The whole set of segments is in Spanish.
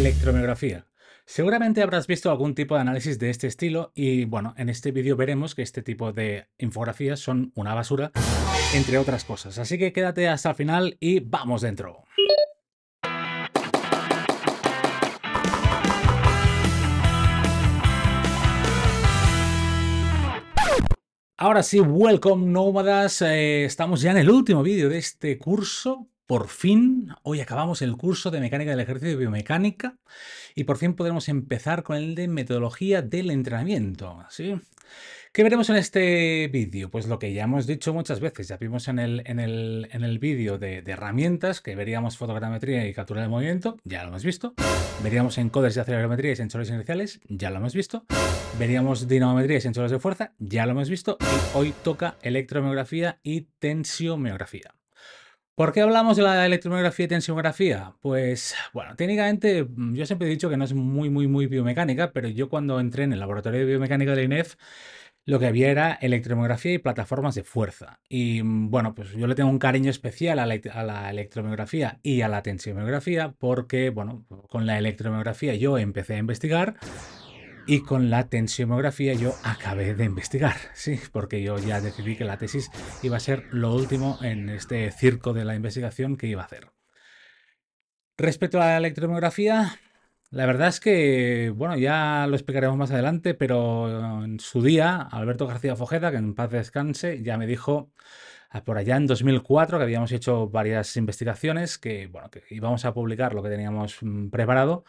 Electromiografía. Seguramente habrás visto algún tipo de análisis de este estilo y bueno, en este vídeo veremos que este tipo de infografías son una basura, entre otras cosas. Así que quédate hasta el final y vamos dentro. Ahora sí, welcome nómadas, eh, estamos ya en el último vídeo de este curso por fin, hoy acabamos el curso de mecánica del ejercicio y biomecánica y por fin podremos empezar con el de metodología del entrenamiento. ¿sí? ¿Qué veremos en este vídeo? Pues lo que ya hemos dicho muchas veces, ya vimos en el, en el, vídeo de, herramientas que veríamos fotogrametría y captura de movimiento, ya lo hemos visto. Veríamos encoders de acelerometría y sensores iniciales, ya lo hemos visto. Veríamos dinamometría y sensores de fuerza, ya lo hemos visto. Y hoy toca electromiografía y tensiomiografía. ¿Por qué hablamos de la electromiografía y tensiografía? Pues, bueno, técnicamente mm, yo siempre he dicho que no es muy, muy, muy biomecánica, pero yo cuando entré en el laboratorio de biomecánica del INEF, lo que había era electromiografía y plataformas de fuerza. Y mm, bueno, pues yo le tengo un cariño especial a la, a la electromiografía y a la tensiomiografía porque, bueno, con la electromiografía yo empecé a investigar y con la tensiomografía yo acabé de investigar, sí, porque yo ya decidí que la tesis iba a ser lo último en este circo de la investigación que iba a hacer. Respecto a la electromiografía, la verdad es que, bueno, ya lo explicaremos más adelante, pero en su día, Alberto García Fojeda, que en paz descanse, ya me dijo por allá en 2004, que habíamos hecho varias investigaciones, que, bueno, íbamos a publicar lo que teníamos mm, preparado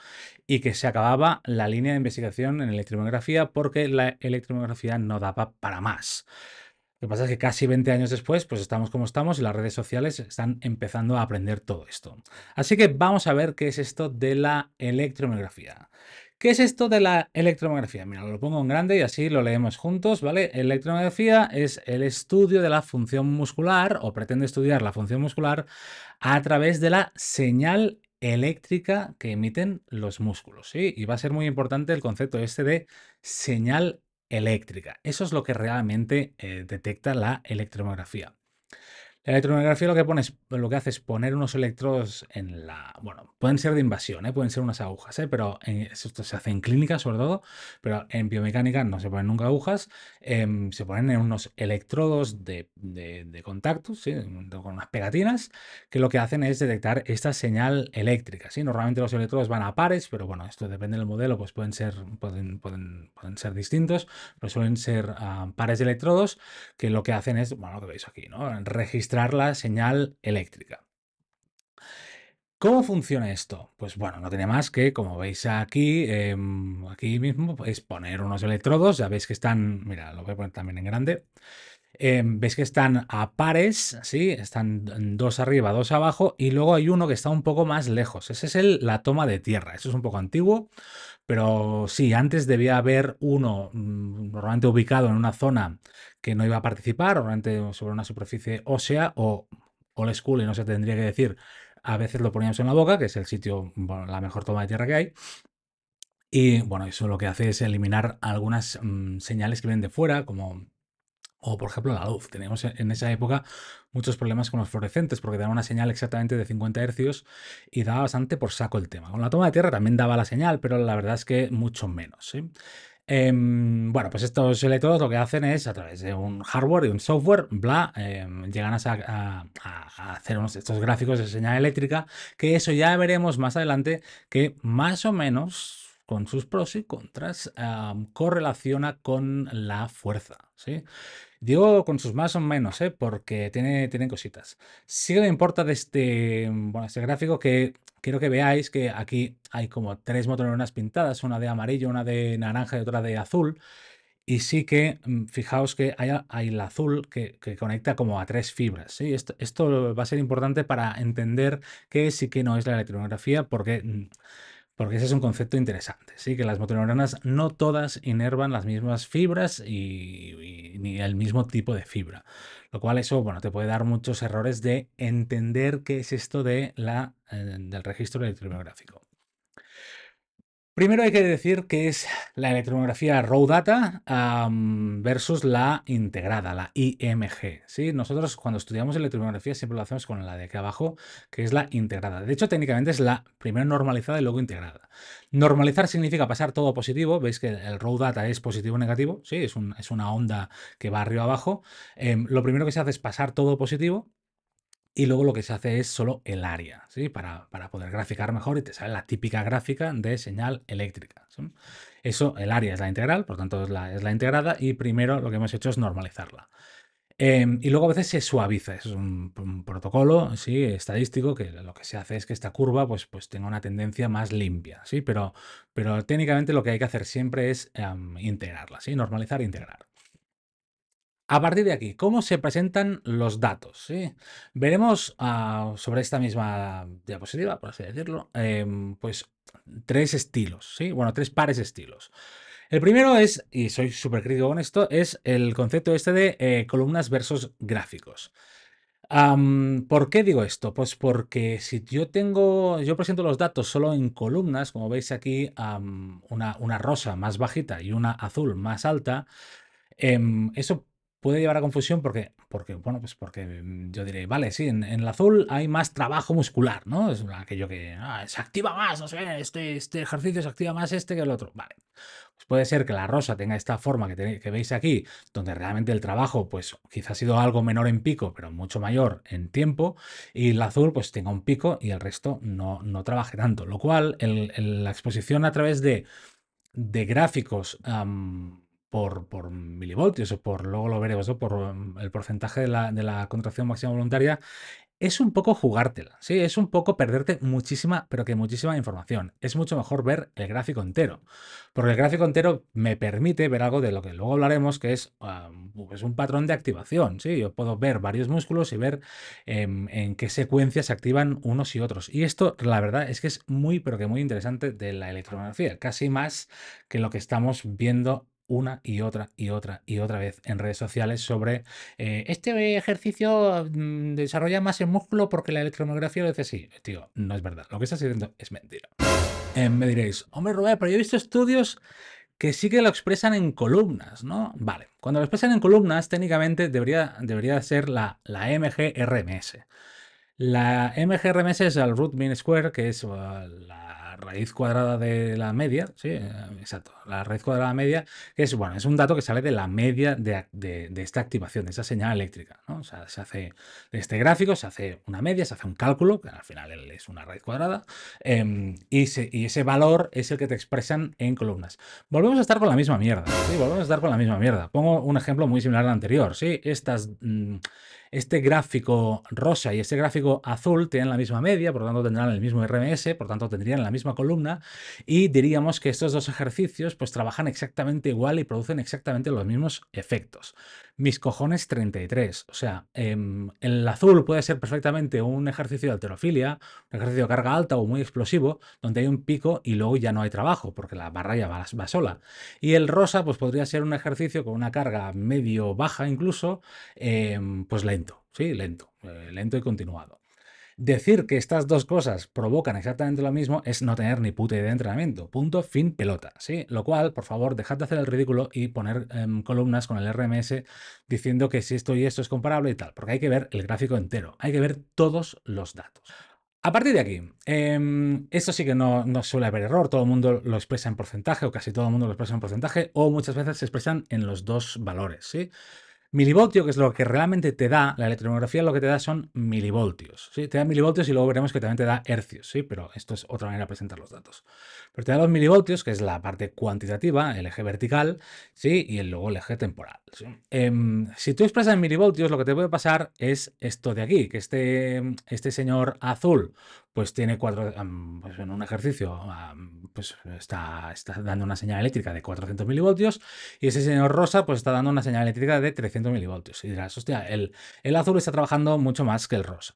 y que se acababa la línea de investigación en electromiografía porque la electromiografía no daba para más. Lo que pasa es que casi 20 años después, pues estamos como estamos y las redes sociales están empezando a aprender todo esto. Así que vamos a ver qué es esto de la electromiografía. ¿Qué es esto de la electromografía? Mira, lo pongo en grande y así lo leemos juntos, ¿vale? es el estudio de la función muscular o pretende estudiar la función muscular a través de la señal eléctrica que emiten los músculos, ¿sí? Y va a ser muy importante el concepto este de señal eléctrica. Eso es lo que realmente eh, detecta la electromografía. La electromiografía lo que, pones, lo que hace es poner unos electrodos en la... Bueno, pueden ser de invasión, ¿eh? pueden ser unas agujas, ¿eh? pero eh, esto se hace en clínica sobre todo, pero en biomecánica no se ponen nunca agujas, em, se ponen en unos electrodos de, de, contacto, con unas pegatinas, que lo que hacen es detectar esta señal eléctrica. Normalmente los electrodos van a pares, pero bueno, esto depende del modelo, pues pueden ser, pueden, pueden, ser distintos, pero suelen ser ah, pares de electrodos que lo que hacen es, bueno, lo que veis aquí, ¿no? Registrar la señal eléctrica. ¿Cómo funciona esto? Pues bueno, no tiene más que, como veis aquí, em, aquí mismo, es pues, poner unos electrodos, ya veis que están, mira, lo voy a poner también en grande, em, veis que están a pares, ¿sí? Están dos arriba, dos abajo, y luego hay uno que está un poco más lejos. Ese es el, la toma de tierra, eso es un poco antiguo, pero sí, antes debía haber uno mm, normalmente ubicado en una zona que no iba a participar, normalmente sobre una superficie ósea o old school, y no se tendría que decir. A veces lo poníamos en la boca, que es el sitio, la mejor toma de tierra que hay. Y bueno, eso lo que hace es eliminar algunas mm, señales que vienen de fuera, como o, por ejemplo, la luz. Teníamos en esa época muchos problemas con los fluorescentes porque daban una señal exactamente de 50 Hz y daba bastante por saco el tema. Con la toma de tierra también daba la señal, pero la verdad es que mucho menos. Em, bueno, pues estos electrodos lo que hacen es a través de un hardware y un software, bla, em, llegan a, hacer unos, estos gráficos de señal eléctrica, que eso ya veremos más adelante que más o menos con sus pros y contras correlaciona con la fuerza, ¿sí? Digo con sus más o menos, ¿eh? porque tiene, tienen cositas. Sí que me importa de este, mm, bueno, este gráfico que quiero que veáis que aquí hay como tres motoneuronas pintadas, una de amarillo, una de naranja y otra de azul. Y sí que mm, fijaos que hay, hay el azul que, conecta como a tres fibras. ¿sí? Esto, esto, va a ser importante para entender qué es y qué no es la electronografía, porque mm, porque ese es un concepto interesante, ¿sí? que las motoneuronas no todas inervan las mismas fibras y, ni el mismo tipo de fibra, lo cual eso bueno, te puede dar muchos errores de entender qué es esto de la, eh, del registro electromiográfico. Primero hay que decir que es la electromiografía raw data versus la integrada, la IMG. ¿sí? Nosotros cuando estudiamos electromiografía siempre lo hacemos con la de aquí abajo, que es la integrada. De hecho, técnicamente es la primero normalizada y luego integrada. Normalizar significa pasar todo positivo. Veis que el raw data es positivo o negativo. ¿sí? Es, una onda que va arriba abajo. Em, lo primero que se hace es pasar todo positivo y luego lo que se hace es solo el área, ¿sí? Para, poder graficar mejor y te sale la típica gráfica de señal eléctrica. Eso, el área es la integral, por tanto es la, integrada y primero lo que hemos hecho es normalizarla. Em, y luego a veces se suaviza, es un, protocolo ¿sí? estadístico que lo que se hace es que esta curva pues, pues tenga una tendencia más limpia, ¿sí? pero, pero técnicamente lo que hay que hacer siempre es em, integrarla, ¿sí? normalizar e integrar. A partir de aquí, ¿cómo se presentan los datos? Veremos ah, sobre esta misma diapositiva, por así decirlo, em, pues tres estilos, bueno, tres pares de estilos. El primero es, y soy súper crítico con esto, es el concepto este de eh, columnas versus gráficos. ¿Por qué digo esto? Pues porque si yo tengo, yo presento los datos solo en columnas, como veis aquí, una, rosa más bajita y una azul más alta, em, eso puede llevar a confusión porque, porque bueno, pues porque mm, yo diré, vale, sí, en, el azul hay más trabajo muscular, ¿no? Es aquello que ah, se activa más, no sé, este, este ejercicio se activa más este que el otro. Vale. Pues puede ser que la rosa tenga esta forma que, que veis aquí, donde realmente el trabajo, pues quizás ha sido algo menor en pico, pero mucho mayor en tiempo, y el azul, pues tenga un pico y el resto no, no trabaje tanto. Lo cual, la exposición a través de, de gráficos por, por milivoltios o por, luego lo veremos, o por mm, el porcentaje de la, contracción máxima voluntaria, es un poco jugártela, ¿sí? Es un poco perderte muchísima, pero que muchísima información. Es mucho mejor ver el gráfico entero, porque el gráfico entero me permite ver algo de lo que luego hablaremos, que es, ah, es pues un patrón de activación, ¿sí? Yo puedo ver varios músculos y ver em, en qué secuencia se activan unos y otros. Y esto, la verdad, es que es muy, pero que muy interesante de la electromiografía, casi más que lo que estamos viendo una y otra y otra y otra vez en redes sociales sobre eh, este ejercicio mm, desarrolla más el músculo porque la electromiografía lo dice sí. Tío, no es verdad. Lo que estás diciendo es mentira. Eh, me diréis, hombre Rubén, pero yo he visto estudios que sí que lo expresan en columnas, ¿no? Vale, cuando lo expresan en columnas, técnicamente debería, debería ser la, la MGRMS. La MGRMS es el root mean square, que es uh, la raíz cuadrada de la media, sí, eh, exacto, la raíz cuadrada media, que es, bueno, es un dato que sale de la media de, esta activación, de esa señal eléctrica, O sea, se hace este gráfico, se hace una media, se hace un cálculo, que al final es una raíz cuadrada, em, y, ese valor es el que te expresan en columnas. Volvemos a estar con la misma mierda, volvemos a estar con la misma mierda. Pongo un ejemplo muy similar al anterior, sí, estas... Mm, este gráfico rosa y este gráfico azul tienen la misma media, por lo tanto tendrán el mismo RMS, por lo tanto tendrían la misma columna y diríamos que estos dos ejercicios pues trabajan exactamente igual y producen exactamente los mismos efectos. Mis cojones 33, o sea, em, el azul puede ser perfectamente un ejercicio de alterofilia, un ejercicio de carga alta o muy explosivo, donde hay un pico y luego ya no hay trabajo porque la barra ya va, sola. Y el rosa pues podría ser un ejercicio con una carga medio baja incluso, em, pues lento, sí, lento, eh, lento y continuado. Decir que estas dos cosas provocan exactamente lo mismo es no tener ni puta idea de entrenamiento. Punto, fin, pelota. ¿sí? Lo cual, por favor, dejad de hacer el ridículo y poner em, columnas con el RMS diciendo que si esto y esto es comparable y tal, porque hay que ver el gráfico entero, hay que ver todos los datos. A partir de aquí, em, esto sí que no, no, suele haber error, todo el mundo lo expresa en porcentaje o casi todo el mundo lo expresa en porcentaje o muchas veces se expresan en los dos valores, ¿sí? Milivoltio, que es lo que realmente te da, la electronografía, lo que te da son milivoltios. Te da milivoltios y luego veremos que también te da hercios, ¿sí? pero esto es otra manera de presentar los datos. Pero te da los milivoltios, que es la parte cuantitativa, el eje vertical, ¿sí? y luego el eje temporal. Em, si tú expresas en milivoltios, lo que te puede pasar es esto de aquí, que este, este señor azul pues tiene cuatro, pues en un ejercicio, pues está, está dando una señal eléctrica de 400 milivoltios y ese señor rosa pues está dando una señal eléctrica de 300 milivoltios. Y dirás, hostia, el, el azul está trabajando mucho más que el rosa.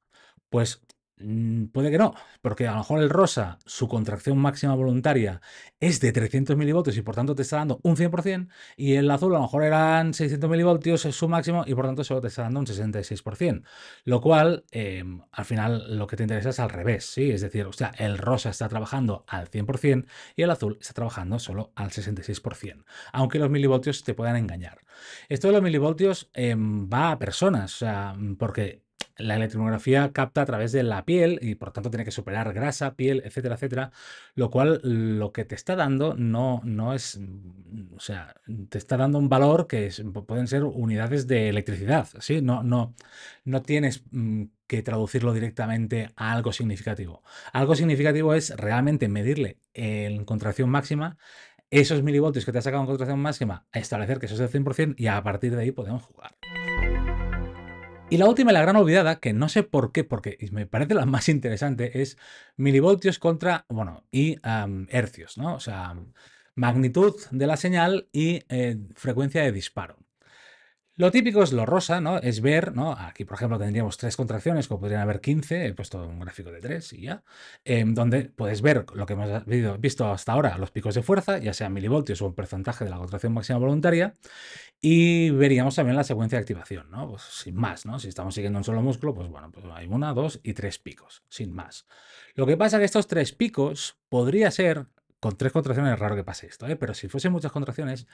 Pues Mm, puede que no, porque a lo mejor el rosa, su contracción máxima voluntaria es de 300 milivoltios y por tanto te está dando un 100%, y el azul a lo mejor eran 600 milivoltios, es su máximo, y por tanto solo te está dando un 66%. Lo cual, em, al final, lo que te interesa es al revés, ¿sí? Es decir, o sea, el rosa está trabajando al 100% y el azul está trabajando solo al 66%, aunque los milivoltios te puedan engañar. Esto de los milivoltios em, va a personas, o sea, porque la electronografía capta a través de la piel y por tanto tiene que superar grasa, piel, etcétera, etcétera, lo cual lo que te está dando no, no es, mm, o sea, te está dando un valor que pueden ser unidades de electricidad, ¿sí? No, no, no tienes mm, que traducirlo directamente a algo significativo. Algo significativo es realmente medirle en contracción máxima esos milivoltios que te ha sacado en contracción máxima, establecer que eso es el 100% y a partir de ahí podemos jugar. Y la última y la gran olvidada, que no sé por qué, porque me parece la más interesante, es milivoltios contra, bueno, y hercios, ¿no? O sea, magnitud de la señal y eh, frecuencia de disparo. Lo típico es lo rosa, ¿no? Es ver, ¿no? Aquí, por ejemplo, tendríamos tres contracciones, como podrían haber 15, he puesto un gráfico de tres y ya, em, donde puedes ver lo que hemos visto hasta ahora, los picos de fuerza, ya sea milivoltios o un porcentaje de la contracción máxima voluntaria, y veríamos también la secuencia de activación, ¿no? Pues sin más, ¿no? Si estamos siguiendo un solo músculo, pues bueno, pues hay una, dos y tres picos, sin más. Lo que pasa es que estos tres picos podría ser con tres contracciones es raro que pase esto, ¿eh? pero si fuesen muchas contracciones,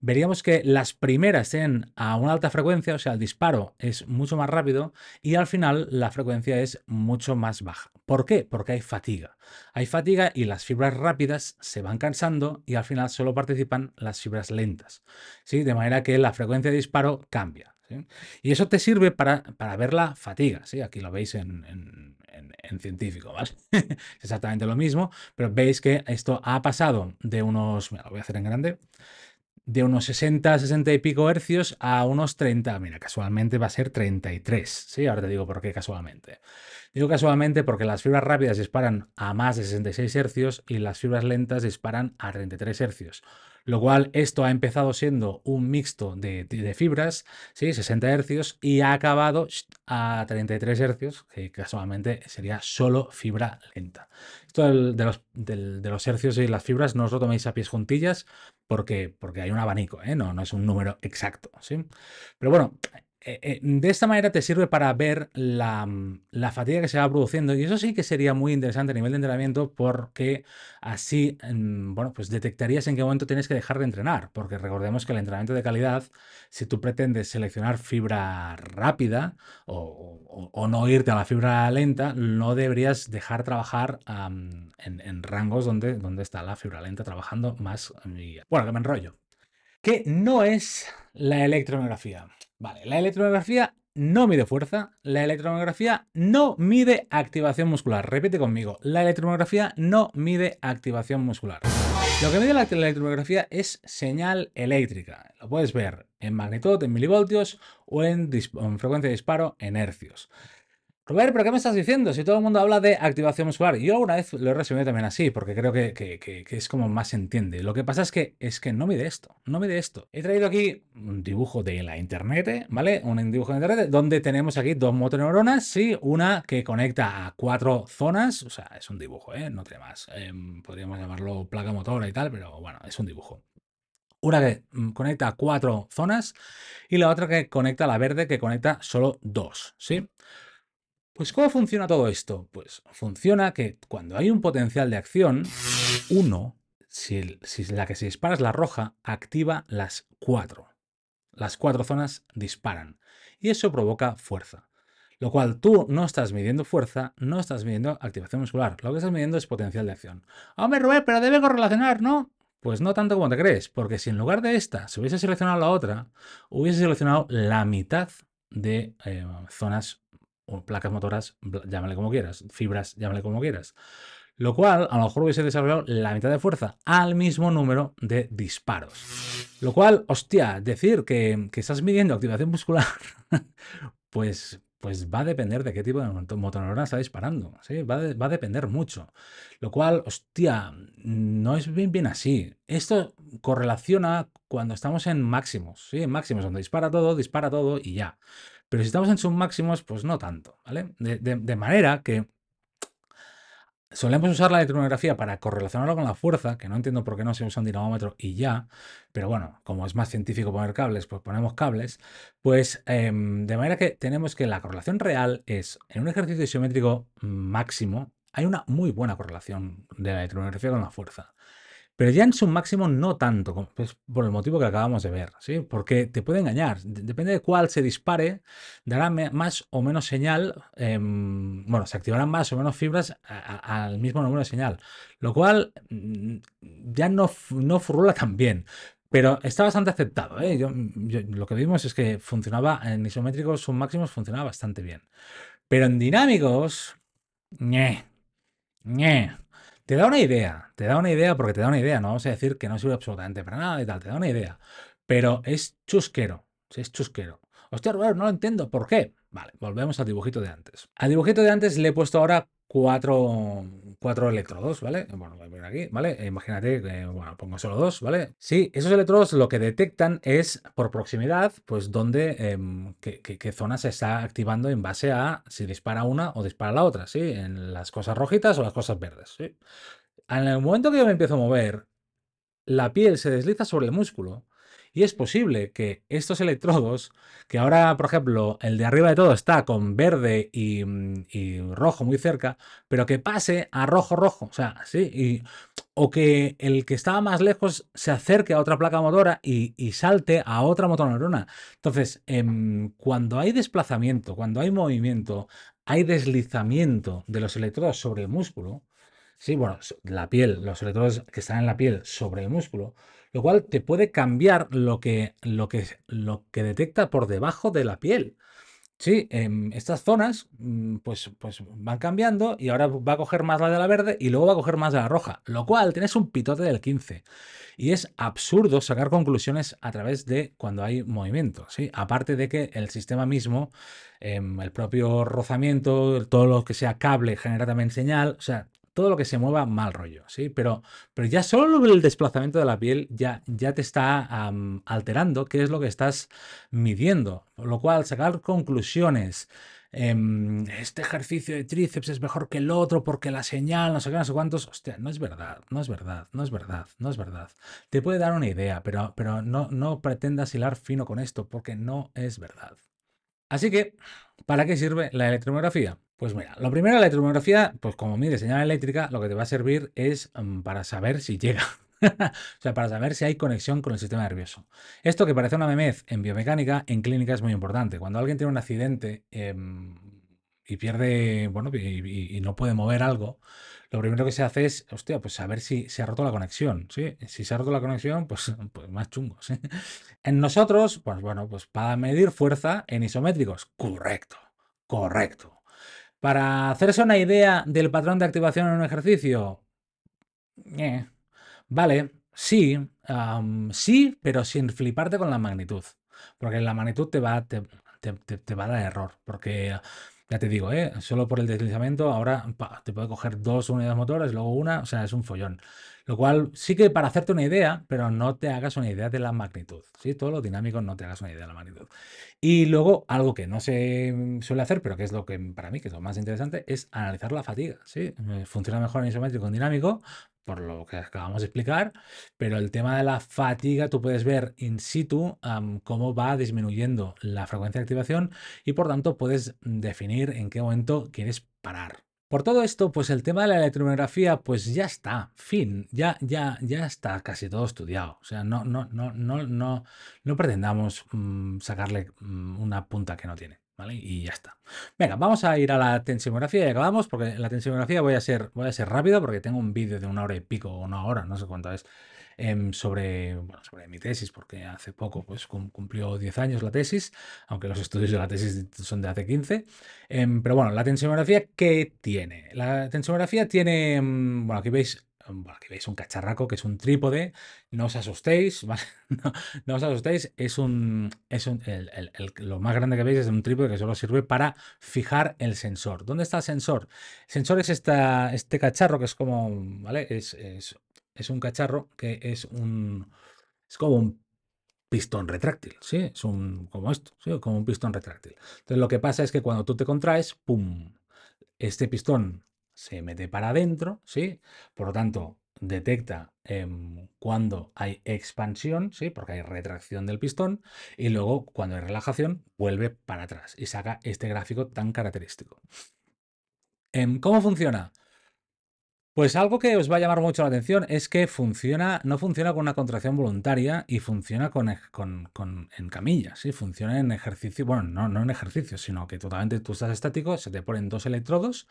veríamos que las primeras en a una alta frecuencia, o sea, el disparo es mucho más rápido y al final la frecuencia es mucho más baja. ¿Por qué? Porque hay fatiga. Hay fatiga y las fibras rápidas se van cansando y al final solo participan las fibras lentas, ¿sí? de manera que la frecuencia de disparo cambia. Y eso te sirve para, ver la fatiga, ¿sí? aquí lo veis en en, científico, ¿vale? es exactamente lo mismo, pero veis que esto ha pasado de unos, mira, lo voy a hacer en grande, de unos 60, 60 y pico hercios a unos 30, mira, casualmente va a ser 33, ¿sí? Ahora te digo por qué casualmente. Digo casualmente porque las fibras rápidas disparan a más de 66 hercios y las fibras lentas disparan a 33 hercios lo cual esto ha empezado siendo un mixto de, fibras, ¿sí? 60 hercios, y ha acabado a 33 hercios, que casualmente sería solo fibra lenta. Esto de los, de los hercios y las fibras no os lo toméis a pies juntillas, porque, porque hay un abanico, ¿eh? no, no es un número exacto. ¿sí? Pero bueno, eh, eh, de esta manera te sirve para ver mm, la, fatiga que se va produciendo y eso sí que sería muy interesante a nivel de entrenamiento porque así, mm, bueno, pues detectarías en qué momento tienes que dejar de entrenar, porque recordemos que el entrenamiento de calidad, si tú pretendes seleccionar fibra rápida o, no irte a la fibra lenta, no deberías dejar trabajar en, rangos donde, está la fibra lenta trabajando más. Mm, bueno, que me enrollo. ¿Qué no es la electromiografía? Vale, la electromiografía no mide fuerza, la electromiografía no mide activación muscular. Repite conmigo, la electromiografía no mide activación muscular. Lo que mide la electromiografía es señal eléctrica. Lo puedes ver en magnitud, en milivoltios o en, en frecuencia de disparo en hercios. Robert, ¿pero qué me estás diciendo? Si todo el mundo habla de activación muscular, yo alguna vez lo he resumido también así, porque creo que, es como más se entiende. Lo que pasa es que es que no mide esto, no mide esto. He traído aquí un dibujo de la internet, ¿vale? Un dibujo de internet donde tenemos aquí dos motoneuronas sí, una que conecta a cuatro zonas, o sea, es un dibujo, ¿eh? No tiene más. Em, podríamos llamarlo placa motora y tal, pero bueno, es un dibujo. Una que mm, conecta a cuatro zonas y la otra que conecta a la verde que conecta solo dos, ¿sí? sí pues ¿cómo funciona todo esto? Pues funciona que cuando hay un potencial de acción, uno, si, la que se dispara es la roja, activa las cuatro. Las cuatro zonas disparan y eso provoca fuerza. Lo cual tú no estás midiendo fuerza, no estás midiendo activación muscular. Lo que estás midiendo es potencial de acción. Hombre, Rubén, pero debe correlacionar, ¿no? Pues no tanto como te crees, porque si en lugar de esta se hubiese seleccionado la otra, hubiese seleccionado la mitad de eh, zonas o placas motoras, llámale como quieras, fibras, llámale como quieras. Lo cual a lo mejor hubiese desarrollado la mitad de fuerza al mismo número de disparos. Lo cual, hostia, decir que, estás midiendo activación muscular, pues, pues va a depender de qué tipo de motoneurona está disparando. Va, a depender mucho. Lo cual, hostia, no es bien, bien así. Esto correlaciona cuando estamos en máximos. ¿sí? En máximos, donde dispara todo, dispara todo y ya. Pero si estamos en sus máximos, pues no tanto, ¿vale? De, manera que solemos usar la electronografía para correlacionarlo con la fuerza, que no entiendo por qué no se usa un dinamómetro y ya, pero bueno, como es más científico poner cables, pues ponemos cables, pues em, de manera que tenemos que la correlación real es, en un ejercicio isométrico máximo, hay una muy buena correlación de la electronografía con la fuerza. Pero ya en su máximo no tanto, pues, por el motivo que acabamos de ver, ¿sí? Porque te puede engañar. Depende de cuál se dispare, dará más o menos señal, em, bueno, se activarán más o menos fibras al mismo número de señal, lo cual mm, ya no, no furula tan bien. Pero está bastante aceptado. ¿eh? Yo, lo que vimos es que funcionaba en isométricos, su máximos funcionaba bastante bien. Pero en dinámicos, ñe, ñe, te da una idea, te da una idea porque te da una idea, no vamos a decir que no sirve absolutamente para nada y tal, te da una idea. Pero es chusquero, es chusquero. Hostia, no lo entiendo, ¿por qué? Vale, volvemos al dibujito de antes. Al dibujito de antes le he puesto ahora cuatro, electrodos, ¿vale? Bueno, voy a poner aquí, ¿vale? E imagínate, que bueno, pongo solo dos, ¿vale? Sí, esos electrodos lo que detectan es por proximidad, pues dónde, em, qué, qué, zona se está activando en base a si dispara una o dispara la otra, ¿sí? En las cosas rojitas o las cosas verdes, ¿sí? En el momento que yo me empiezo a mover, la piel se desliza sobre el músculo y es posible que estos electrodos, que ahora, por ejemplo, el de arriba de todo está con verde y, mm, rojo muy cerca, pero que pase a rojo-rojo, o sea, sí, o que el que estaba más lejos se acerque a otra placa motora y, salte a otra motoneurona. Entonces, em, cuando hay desplazamiento, cuando hay movimiento, hay deslizamiento de los electrodos sobre el músculo, sí, bueno, la piel, los electrodos que están en la piel sobre el músculo, lo cual te puede cambiar lo que, lo que, lo que detecta por debajo de la piel. Sí, en em, estas zonas mm, pues, pues van cambiando y ahora va a coger más la de la verde y luego va a coger más de la roja, lo cual tenés un pitote del 15. Y es absurdo sacar conclusiones a través de cuando hay movimiento, ¿sí? Aparte de que el sistema mismo, em, el propio rozamiento, todo lo que sea cable genera también señal, o sea, todo lo que se mueva, mal rollo, ¿sí? Pero, pero ya solo el desplazamiento de la piel ya, ya te está alterando qué es lo que estás midiendo. lo cual, sacar conclusiones em, este ejercicio de tríceps es mejor que el otro porque la señal, no sé qué, no sé cuántos. Hostia, no es verdad, no es verdad, no es verdad, no es verdad. Te puede dar una idea, pero, pero no, no pretendas hilar fino con esto porque no es verdad. Así que, ¿para qué sirve la electromografía? Pues mira, lo primero, la electromiografía, pues como mide señal eléctrica, lo que te va a servir es mm, para saber si llega. o sea, para saber si hay conexión con el sistema nervioso. Esto que parece una memez en biomecánica, en clínica es muy importante. Cuando alguien tiene un accidente em, y pierde, bueno, y, no puede mover algo, lo primero que se hace es, hostia, pues saber si se ha roto la conexión, ¿sí? Si se ha roto la conexión, pues, pues más chungos. En nosotros, pues bueno, pues para medir fuerza en isométricos, correcto, correcto. Para hacerse una idea del patrón de activación en un ejercicio, eh, vale, sí, sí, pero sin fliparte con la magnitud, porque la magnitud te va, te, va a dar error, porque ya te digo, eh, solo por el deslizamiento ahora te puede coger dos unidades motoras, luego una, o sea, es un follón. Lo cual sí que para hacerte una idea, pero no te hagas una idea de la magnitud. ¿sí? lo dinámico no te hagas una idea de la magnitud. Y luego, algo que no se mm, suele hacer, pero que es lo que para mí que es lo más interesante, es analizar la fatiga. ¿sí? Eh, funciona mejor en isométrico en dinámico, por lo que acabamos de explicar, pero el tema de la fatiga, tú puedes ver in situ cómo va disminuyendo la frecuencia de activación y por tanto puedes definir en qué momento quieres parar. Por todo esto, pues el tema de la electromiografía, pues ya está, fin, ya, ya, ya está casi todo estudiado. O sea, no, no, no, no, no, no pretendamos mm, sacarle mm, una punta que no tiene. ¿Vale? Y ya está. Venga, vamos a ir a la tensiografía y acabamos, porque la tensiografía voy a ser, voy a ser rápido, porque tengo un vídeo de una hora y pico o una hora, no sé cuánto es, Em, sobre, bueno, sobre mi tesis, porque hace poco pues, cumplió 10 años la tesis, aunque los estudios de la tesis son de hace 15. Em, pero bueno, la tensionografía ¿qué tiene? La tensiografía tiene, mm, bueno, aquí veis mm, aquí veis un cacharraco que es un trípode, no os asustéis, ¿vale? no, os asustéis, es un, es el, lo más grande que veis es un trípode que solo sirve para fijar el sensor. ¿Dónde está el sensor? El sensor es esta, este cacharro que es como, ¿vale? es es un cacharro que es un. como un pistón retráctil, ¿sí? Es un. como esto, ¿sí? Como un pistón retráctil. Entonces lo que pasa es que cuando tú te contraes, ¡pum! Este pistón se mete para adentro, ¿sí? Por lo tanto, detecta em, cuando hay expansión, ¿sí? porque hay retracción del pistón, y luego cuando hay relajación vuelve para atrás y saca este gráfico tan característico. Em, ¿Cómo funciona? Pues algo que os va a llamar mucho la atención es que funciona, no funciona con una contracción voluntaria y funciona con, en camillas, ¿sí? funciona en ejercicio, bueno, no, no en ejercicio, sino que totalmente tú estás estático, se te ponen dos electrodos,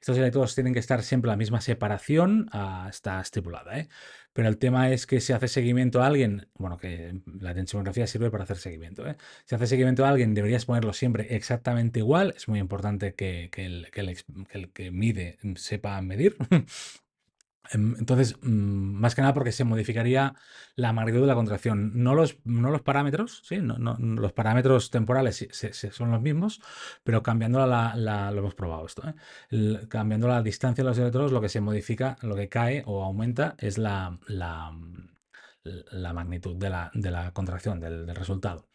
estos electrodos tienen que estar siempre la misma separación, ah, está estipulada, ¿eh? pero el tema es que si hace seguimiento a alguien, bueno, que la tensionografía sirve para hacer seguimiento, ¿eh? si hace seguimiento a alguien deberías ponerlo siempre exactamente igual, es muy importante que, que el, que mide sepa medir. Em, entonces, mm, más que nada porque se modificaría la magnitud de la contracción, no los, los parámetros, ¿sí? los parámetros temporales son los mismos, pero cambiando la, lo hemos probado esto, ¿eh? cambiando la distancia de los electrodos, lo que se modifica, lo que cae o aumenta es la, la, la magnitud de la, de la contracción, del, resultado.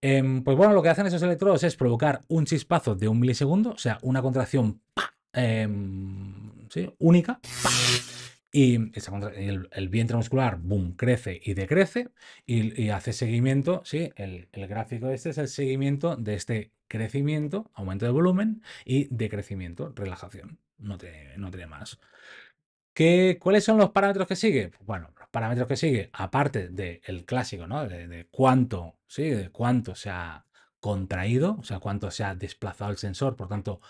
Em, pues bueno, lo que hacen esos electrodos es provocar un chispazo de un milisegundo, o sea, una contracción em, única. Y el, vientre muscular, boom, crece y decrece y, hace seguimiento, ¿sí? El, gráfico este es el seguimiento de este crecimiento, aumento de volumen y decrecimiento, relajación. No tiene, no tiene más. ¿Qué, ¿Cuáles son los parámetros que sigue? Bueno, los parámetros que sigue, aparte del clásico, ¿no? De, cuánto, ¿sí? De cuánto se ha contraído, o sea, cuánto se ha desplazado el sensor, por tanto,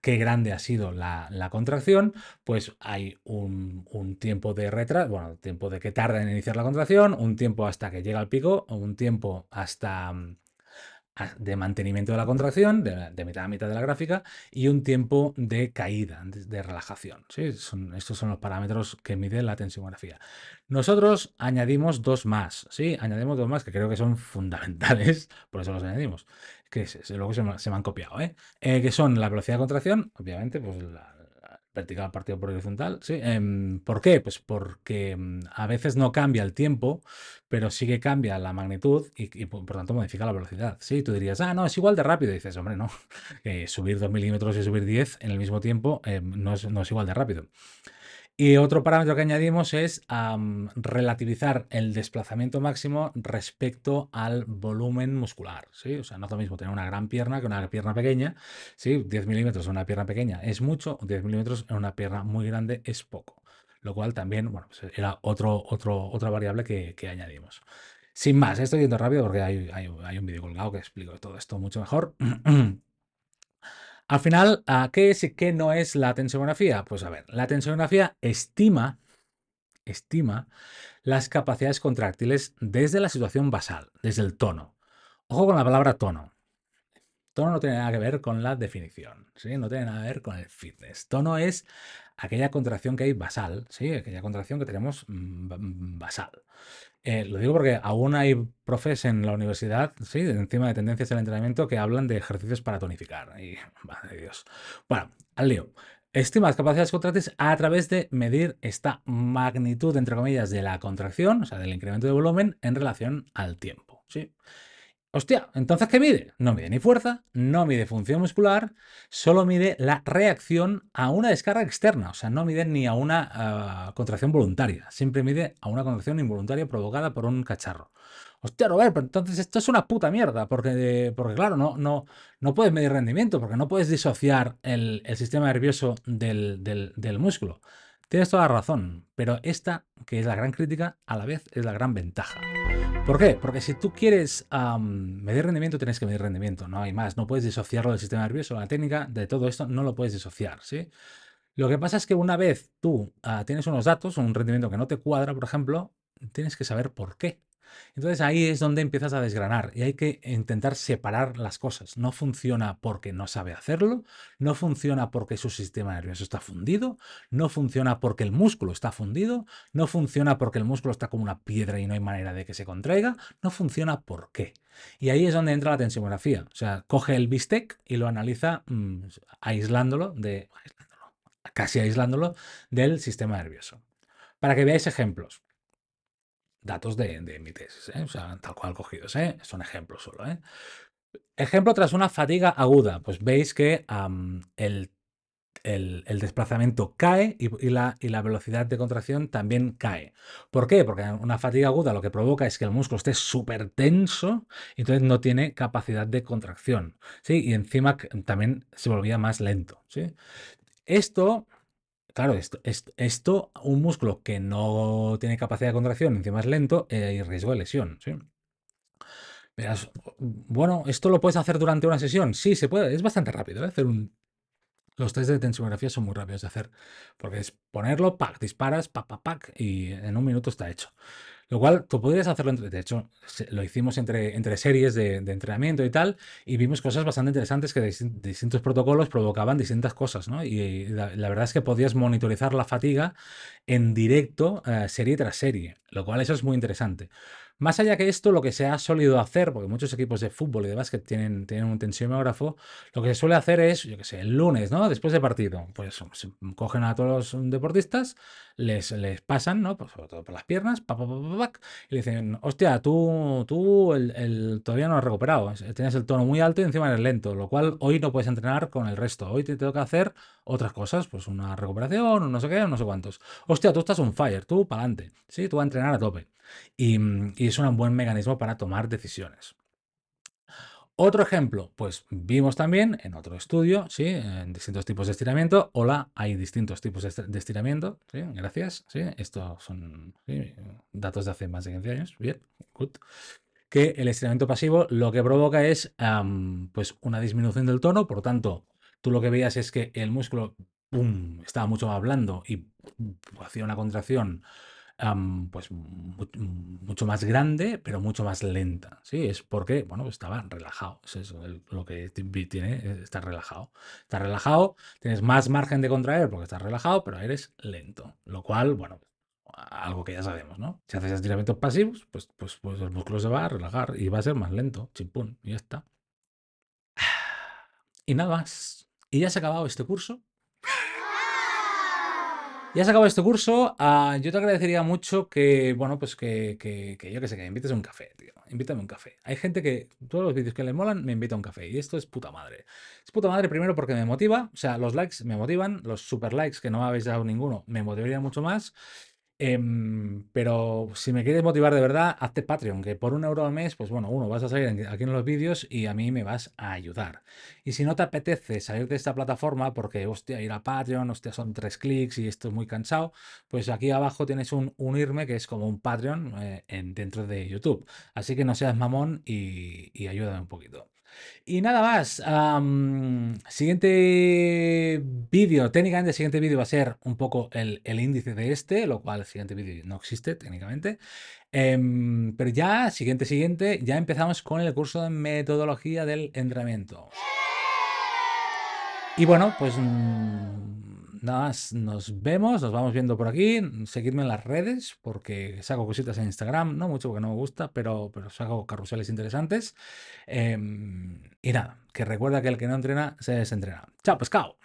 qué grande ha sido la, contracción, pues hay un, tiempo de retraso, bueno, tiempo de que tarda en iniciar la contracción, un tiempo hasta que llega al pico, un tiempo hasta mm, de mantenimiento de la contracción, de, mitad a mitad de la gráfica, y un tiempo de caída, de, relajación. estos son los parámetros que mide la tensiografía. Nosotros añadimos dos más, ¿sí? añadimos dos más que creo que son fundamentales, por eso los añadimos que es luego se me, se me, han copiado, ¿eh? ¿eh? que son la velocidad de contracción, obviamente, pues la, vertical partido por horizontal, ¿sí? Em, ¿Por qué? Pues porque mm, a veces no cambia el tiempo, pero sí que cambia la magnitud y, por tanto modifica la velocidad, ¿sí? Tú dirías, ah, no, es igual de rápido, dices, hombre, no, eh, subir 2 milímetros y subir 10 en el mismo tiempo em, no es, no es igual de rápido. Y otro parámetro que añadimos es relativizar el desplazamiento máximo respecto al volumen muscular. ¿sí? O sea, no es lo mismo tener una gran pierna que una pierna pequeña. ¿sí? 10 milímetros en una pierna pequeña es mucho, 10 milímetros en una pierna muy grande es poco. Lo cual también bueno, pues era otro, otro, otra variable que, añadimos. Sin más, estoy yendo rápido porque hay, hay un vídeo colgado que explico todo esto mucho mejor. Al final, ¿qué es y qué no es la tensiografía? Pues a ver, la tensiografía estima, estima las capacidades contractiles desde la situación basal, desde el tono. Ojo con la palabra tono. Tono no tiene nada que ver con la definición, ¿sí? no tiene nada que ver con el fitness. Tono es aquella contracción que hay basal, ¿sí? aquella contracción que tenemos mm, mm, basal. Eh, lo digo porque aún hay profes en la universidad, sí, encima de tendencias del entrenamiento, que hablan de ejercicios para tonificar. Y, madre Dios. Bueno, al lío. Estima las capacidades contractiles a través de medir esta magnitud, entre comillas, de la contracción, o sea, del incremento de volumen en relación al tiempo. ¿sí? Hostia, entonces ¿qué mide? No mide ni fuerza, no mide función muscular, solo mide la reacción a una descarga externa, o sea, no mide ni a una ah, contracción voluntaria, siempre mide a una contracción involuntaria provocada por un cacharro. Hostia, Robert, entonces esto es una puta mierda, porque, porque claro, no, no, no puedes medir rendimiento, porque no puedes disociar el, sistema nervioso del músculo. Tienes toda la razón, pero esta, que es la gran crítica, a la vez es la gran ventaja. ¿Por qué? Porque si tú quieres medir rendimiento, tienes que medir rendimiento, no hay más. No puedes disociarlo del sistema nervioso, la técnica, de todo esto, no lo puedes disociar, Lo que pasa es que una vez tú ah, tienes unos datos, un rendimiento que no te cuadra, por ejemplo, tienes que saber por qué. Entonces ahí es donde empiezas a desgranar y hay que intentar separar las cosas. No funciona porque no sabe hacerlo, no funciona porque su sistema nervioso está fundido, no funciona porque el músculo está fundido, no funciona porque el músculo está como una piedra y no hay manera de que se contraiga, no funciona porque. Y ahí es donde entra la tensiografía. O sea, coge el bistec y lo analiza mm, aislándolo de... Aislándolo, casi aislándolo del sistema nervioso. Para que veáis ejemplos datos de, de mi tesis, ¿eh? tal cual cogidos, ¿eh? son ejemplos solo. ¿eh? Ejemplo tras una fatiga aguda, pues veis que el, el, desplazamiento cae y, la, y, la, velocidad de contracción también cae. ¿Por qué? Porque una fatiga aguda lo que provoca es que el músculo esté súper tenso y entonces no tiene capacidad de contracción, ¿sí? Y encima también se volvía más lento, ¿sí? Esto Claro, esto, es esto, un músculo que no tiene capacidad de contracción, encima es lento eh, hay y riesgo de lesión. bueno, ¿esto lo puedes hacer durante una sesión? Sí, se puede, es bastante rápido. ¿eh? Hacer Los test de tensiografía son muy rápidos de hacer, porque es ponerlo, pac, disparas, papapac y en un minuto está hecho. Lo cual tú podrías hacerlo entre. De hecho, lo hicimos entre, entre series de, entrenamiento y tal, y vimos cosas bastante interesantes que distintos protocolos provocaban distintas cosas, ¿no? Y, la, verdad es que podías monitorizar la fatiga en directo, eh, serie tras serie, lo cual eso es muy interesante. Más allá que esto, lo que se ha solido hacer, porque muchos equipos de fútbol y de básquet tienen, tienen un tensiógrafo, lo que se suele hacer es, yo qué sé, el lunes, ¿no? Después de partido, pues cogen a todos los deportistas, les, pasan, ¿no? Pues sobre todo por las piernas, y le dicen, hostia, tú, tú el, todavía no has recuperado, tienes el tono muy alto y encima eres lento, lo cual hoy no puedes entrenar con el resto, hoy te tengo que hacer otras cosas, pues una recuperación, no sé qué, no sé cuántos. Hostia, tú estás un fire, tú para adelante, ¿sí? Tú vas a entrenar a tope. Y, y es un buen mecanismo para tomar decisiones. Otro ejemplo, pues vimos también en otro estudio, ¿sí? en distintos tipos de estiramiento. Hola, hay distintos tipos de estiramiento. Gracias. Estos son datos de hace más de 15 años. Bien, good. Que el estiramiento pasivo lo que provoca es pues una disminución del tono. Por tanto, tú lo que veías es que el músculo estaba mucho más blando y hacía una contracción pues mucho más grande, pero mucho más lenta. ¿sí? Es porque, bueno, estaba relajado. Eso es lo que tiene, está relajado. Está relajado, tienes más margen de contraer porque estás relajado, pero eres lento. Lo cual, bueno, algo que ya sabemos, ¿no? Si haces estiramientos pasivos, pues, pues, pues el músculo se va a relajar y va a ser más lento. Chimpún, y ya está. Y nada más. Y ya se ha acabado este curso. Ya se acabó este curso. Ah, yo te agradecería mucho que, bueno, pues que, yo que sé, que me invites a un café, tío. Invítame un café. Hay gente que todos los vídeos que le molan me invita a un café. Y esto es puta madre. Es puta madre primero porque me motiva. O sea, los likes me motivan. Los super likes que no me habéis dado ninguno me motivaría mucho más. Em, pero si me quieres motivar de verdad, hazte Patreon, que por un euro al mes, pues bueno, uno, vas a salir aquí en los vídeos y a mí me vas a ayudar. Y si no te apetece salir de esta plataforma, porque hostia, ir a Patreon, hostia, son tres clics y esto es muy cansado, pues aquí abajo tienes un unirme que es como un Patreon eh, en, dentro de YouTube. Así que no seas mamón y, y ayúdame un poquito. Y nada más. siguiente vídeo. Técnicamente el siguiente vídeo va a ser un poco el, el, índice de este, lo cual el siguiente vídeo no existe técnicamente. Em, pero ya, siguiente, siguiente, ya empezamos con el curso de metodología del entrenamiento. Y bueno, pues... Mm, Nada más, nos vemos, nos vamos viendo por aquí. Seguidme en las redes porque saco cositas en Instagram, no mucho porque no me gusta, pero, pero saco carruseles interesantes. Em, y nada, que recuerda que el que no entrena se desentrena. Chao, pescado.